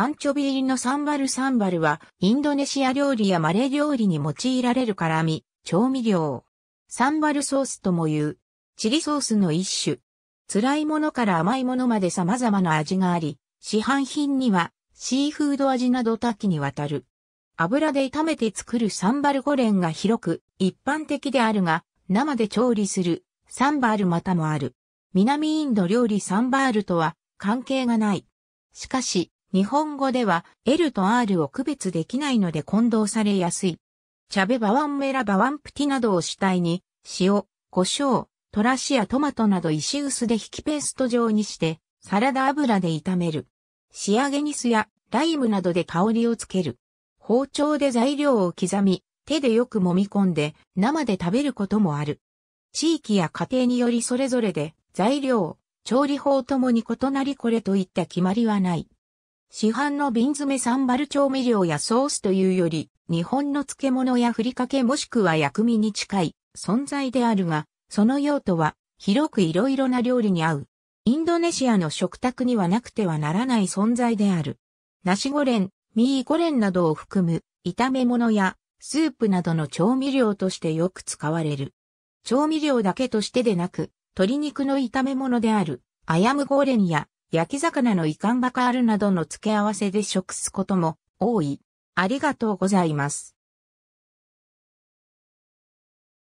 アンチョビ入りのサンバルサンバルは、インドネシア料理やマレ料理に用いられる辛味、調味料。サンバルソースとも言う、チリソースの一種。辛いものから甘いものまで様々な味があり、市販品には、シーフード味など多岐にわたる。油で炒めて作るサンバルゴレンが広く、一般的であるが、生で調理する、サンバルまたもある。南インド料理サンバールとは、関係がない。しかし、日本語では L と R を区別できないので混同されやすい。チャベバワンメラバワンプティなどを主体に、塩、胡椒、トラシやトマトなど石臼で引きペースト状にして、サラダ油で炒める。仕上げに酢やライムなどで香りをつける。包丁で材料を刻み、手でよく揉み込んで生で食べることもある。地域や家庭によりそれぞれで材料、調理法ともに異なりこれといった決まりはない。市販の瓶詰サンバル調味料やソースというより、日本の漬物やふりかけもしくは薬味に近い存在であるが、その用途は広く色々な料理に合う。インドネシアの食卓にはなくてはならない存在である。ナシゴレン、ミーゴレンなどを含む炒め物やスープなどの調味料としてよく使われる。調味料だけとしてでなく、鶏肉の炒め物であるアヤムゴーレンや焼き魚のイカンバカールなどの付け合わせで食すことも多い。ありがとうございます。